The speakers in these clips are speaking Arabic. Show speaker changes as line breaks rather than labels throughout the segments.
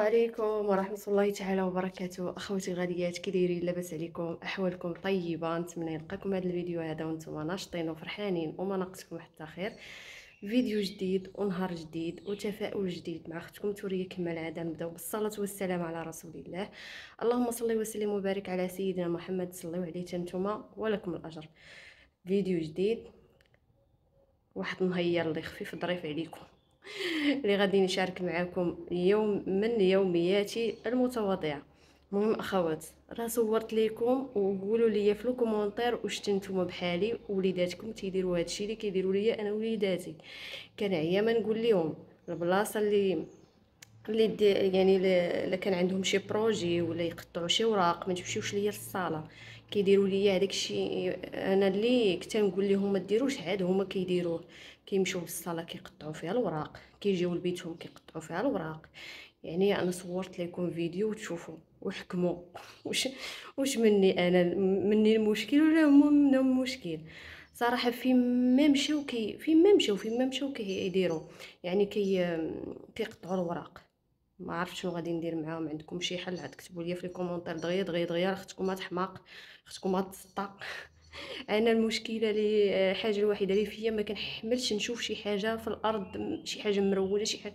عليكم ورحمه الله تعالى وبركاته اخوتي الغاليات كديري لبس لاباس عليكم احوالكم طيبه نتمنى يلقاكم هذا الفيديو هذا وانتم ناشطين وفرحانين وما ناقصكم حتى خير فيديو جديد ونهار جديد وتفاؤل جديد مع اختكم توريه كما العاده نبداو بالصلاه والسلام على رسول الله اللهم صل وسلم وبارك على سيدنا محمد صلوا عليه انتما ولكم الاجر فيديو جديد واحد النهار اللي خفيف ظريف عليكم اللي غادي نشارك معاكم يوم من يومياتي المتواضعه المهم اخوات راه صورت لكم وقولوا لي في الكومونتير واش نتوما بحالي وليداتكم تيديروا هادشي اللي كيديروا ليا انا وليداتي كنعيا ما نقول لهم البلاصه اللي اللي دي يعني اللي كان عندهم شي بروجي ولا يقطعوا شي اوراق ما تمشيوش ليا للصاله كيديروا ليا هذاك الشيء انا اللي كنت نقول لهم ما ديروش عاد هما كيديروه كيمشيو للصاله كيقطعوا فيها الوراق كيجيو لبيتهم كيقطعوا فيها الوراق يعني انا صورت لكم فيديو وتشوفوا وحكموا واش واش مني انا مني المشكل ولا هما منهم المشكل صراحه فين ما مشاو كي فين ما مشاو فين ما مشاو كيديروا يعني كي كيقطعوا الوراق ما عرفت شنو غادي ندير معاهم عندكم شي حل عاد كتبوا لي في لي كومونتير دغيا دغيا دغيا اختكم غتحماق اختكم غتسطى انا المشكله اللي آه، حاجه الوحيده اللي فيا ما كنحملش نشوف شي حاجه في الارض شي حاجه مروله شي حاجه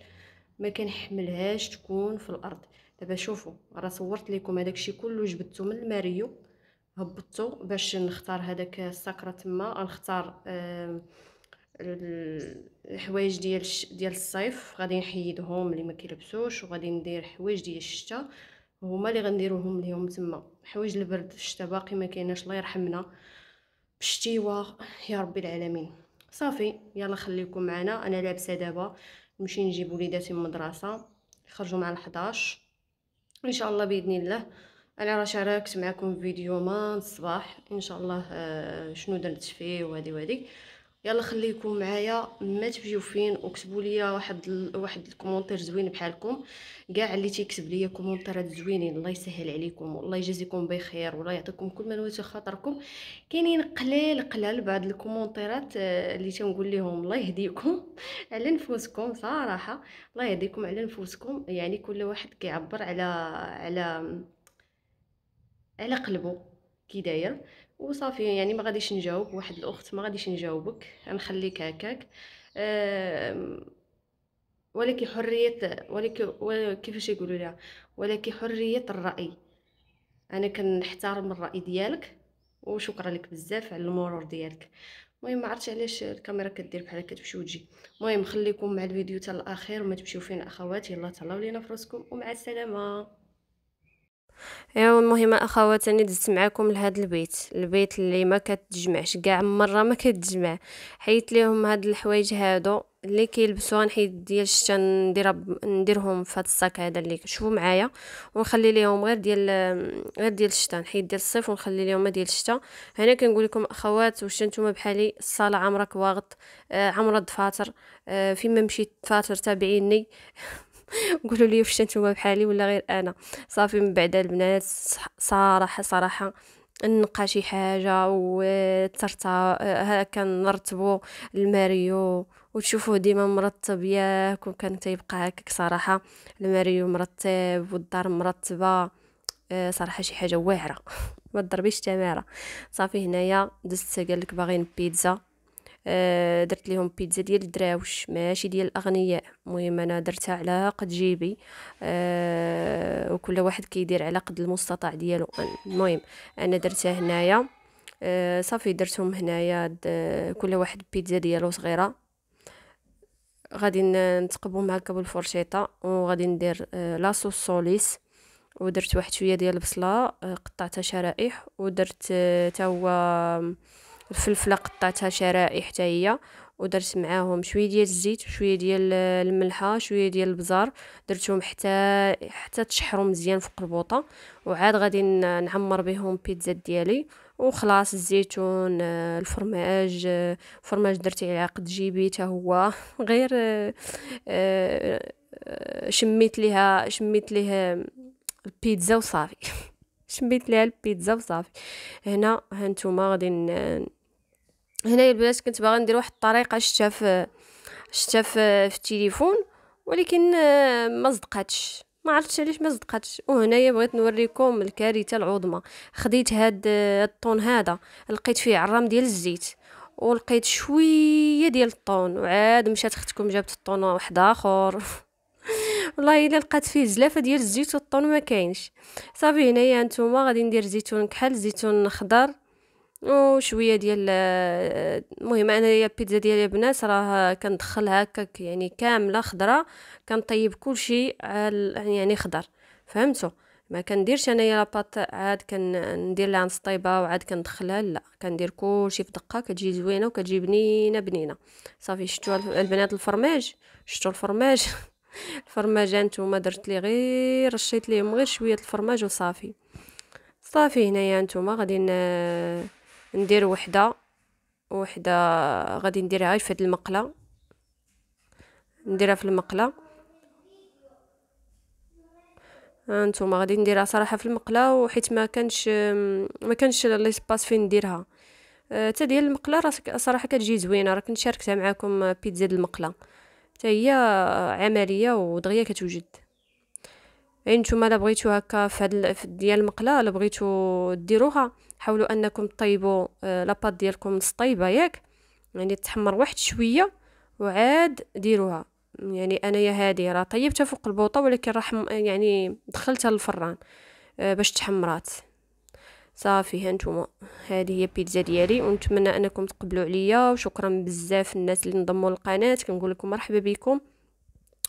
ما كنحملهاش تكون في الارض دابا شوفوا راه صورت لكم هذاك الشيء كله جبدته من الماريو هبطته باش نختار هذاك الساكره تما غنختار آه الحوايج ديال ديال الصيف غادي نحيدهم اللي ما كيلبسوش وغادي ندير حوايج ديال الشتاء هما اللي غنديروهم ليهم تما حوايج البرد الشتاء باقي ما كايناش الله يرحمنا بشتيوه يا ربي العالمين صافي يلا خليكم معنا انا لابسه دابا نمشي نجيب وليداتي من المدرسه يخرجوا مع ال11 ان شاء الله باذن الله انا راه شاركت معكم فيديو من الصباح ان شاء الله آه، شنو درت فيه وهادي وهادي يلا خليكم معايا ما تبجيو فين وكتبوا لي واحد واحد الكومونتير زوين بحالكم كاع اللي تيكتب لي كومونتيرات زوينين الله يسهل عليكم والله يجازيكم بخير والله يعطيكم كل ما نويتو خاطركم كاينين قليل قلال بعض الكومونتيرات آه، اللي تنقول لهم الله يهديكم على نفوسكم صراحه الله يهديكم على نفوسكم يعني كل واحد كيعبر على على على قلبه كي داير وصافي يعني ما غاديش نجاوب واحد الاخت ما غاديش نجاوبك غنخليك هكاك ولكن حريه ولكن كيفاش يقولوا لها ولكن حريه الراي انا كنحترم الراي ديالك وشكرا لك بزاف على المرور ديالك المهم ما عرفتش علاش الكاميرا كدير بحال هكا تمشي وتجي المهم خليكم مع الفيديو حتى الاخير وما تمشيو فين اخواتي يلا تهلاو لينا في راسكم ومع السلامه ايوا المهم اخواتي دزت معاكم لهاد البيت البيت اللي ما كتجمعش كاع مره ما كتجمع حيت ليهم هاد الحوايج هادو اللي كيلبسوها نحيد ديال الشتا ندير نديرهم في هاد الصاك هذا اللي شوفوا معايا ونخلي ليهم غير ديال غير ديال الشتا نحيد ديال الصيف ونخلي ليهم ديال الشتا هنا كنقول لكم اخوات واش نتوما بحالي الصاله عمرك واغط آه الدفاتر دفاتر آه فيما مشيت الدفاتر تابعيني قولوا لي واش نتوما بحالي ولا غير انا صافي من بعد البنات صراحه صراحه نقى شي حاجه وترتا هكا نرتبو الماريو وتشوفوا ديما مرتب ياك وكان تيبقى هكاك صراحه الماريو مرتب والدار مرتبه آه، صراحه شي حاجه واعره ما تضربيش تماره صافي هنايا دزت قال لك باغين بيتزا آه، درت لهم بيتزا ديال الدراوش ماشي ديال الاغنياء المهم انا درتها على قد جيبي آه، وكل واحد كيدير على قد المستطاع ديالو المهم انا درتها هنايا آه، صافي درتهم هنايا كل واحد بيتزا ديالو صغيره غادي نتقبهم هكا بالفرشيطه وغادي ندير لاصوص سوليس ودرت واحد شويه ديال البصله قطعتها شرائح ودرت تا هو الفلفله قطعتها شرائح حتى هي ودرت معاهم شويه ديال الزيت وشويه ديال الملحه شويه ديال البزار درتهم حتى حتى تشحروا مزيان فوق البوطه وعاد غادي نعمر بهم بيتزا ديالي وخلاص الزيتون الفرماج فرماج درت عليه عقد جيبي حتى هو غير آه، آه، شميت ليها شميت ليها البيتزا وصافي شميت ليها البيتزا وصافي هنا هانتوما غادي هنايا البنات كنت باغا ندير واحد الطريقه شتها في شتها في, التليفون ولكن آه، ما صدقاتش ما عرفتش علاش ما صدقاتش وهنايا بغيت نوريكم الكارثه العظمى خديت هاد آه، الطون هذا لقيت فيه عرام ديال الزيت ولقيت شويه ديال الطون وعاد مشات اختكم جابت الطون واحد اخر والله الا لقات فيه زلافه ديال الزيت والطون ما كاينش صافي هنايا نتوما غادي ندير زيتون كحل زيتون خضر وشويه ديال المهم انايا البيتزا ديال البنات راه كندخلها هكاك يعني كامله خضراء كنطيب كلشي يعني خضر فهمتوا ما كنديرش انايا لاباط عاد كندير لها نص طيبه وعاد كندخلها لا كندير كلشي في دقه كتجي زوينه وكتجي بنينه بنينه صافي شفتوا البنات الفرماج شفتوا الفرماج الفرماج انتما درت لي غير رشيت ليهم غير شويه الفرماج وصافي صافي هنايا انتما غادي ندير وحده وحده غادي نديرها غير في هاد المقله نديرها في المقله هانتوما آه، غادي نديرها صراحه في المقله وحيت ما كانش ما كانش ليسباس فين نديرها آه، حتى ديال المقله راه صراحه كتجي زوينه راه كنت شاركتها معاكم بيتزا المقله حتى هي عمليه ودغيا كتوجد إيه، نتوما لا بغيتو هكا في ديال المقله لا بغيتو ديروها حاولوا انكم طيبوا آه، لاباط ديالكم نص طيبه ياك يعني تحمر واحد شويه وعاد ديروها يعني انايا هادي راه طيبتها فوق البوطه ولكن راه يعني دخلتها للفران آه، باش تحمرات صافي ها نتوما هذه هي البيتزا ديالي ونتمنى انكم تقبلوا عليا وشكرا بزاف الناس اللي انضموا للقناه كنقول لكم مرحبا بكم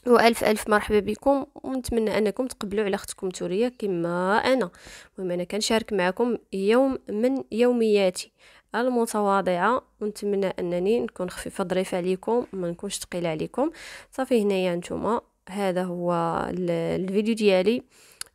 والف الف مرحبا بكم ونتمنى انكم تقبلوا على اختكم توريا كما انا المهم انا كنشارك معكم يوم من يومياتي المتواضعه ونتمنى انني نكون خفيفه ظريفه عليكم ما نكونش ثقيله عليكم صافي هنايا نتوما هذا هو الفيديو ديالي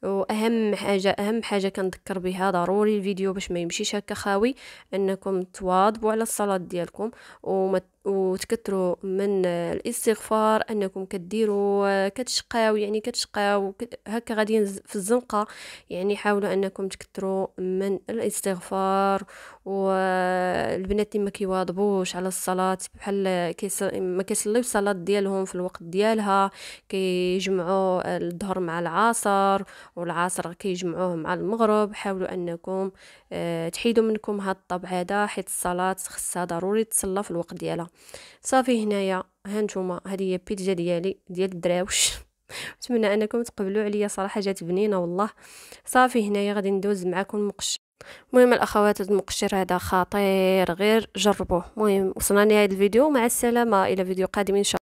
واهم حاجه اهم حاجه كنذكر بها ضروري الفيديو باش ما يمشيش هكا خاوي انكم تواضبوا على الصلاه ديالكم وما وتكثروا من الاستغفار انكم كديروا كتشقاو يعني كتشقاو هكا غاديين في الزنقه يعني حاولوا انكم تكثروا من الاستغفار والبنات ما كيواظبوش على الصلاه بحال ما كيصليو الصلاه ديالهم في الوقت ديالها كيجمعوا الظهر مع العصر والعصر كيجمعوه مع المغرب حاولوا انكم آه، تحيدوا منكم هاد الطبع هذا حيت الصلاه خصها ضروري تصلى في الوقت ديالها صافي هنايا هانتوما هذه هي البيتزا ديالي ديال الدراوش نتمنى انكم تقبلوا عليا صراحه جات بنينه والله صافي هنايا غادي ندوز معكم المقشر المهم الاخوات المقشر هذا خطير غير جربوه المهم وصلنا لنهايه الفيديو مع السلامه الى فيديو قادم ان شاء الله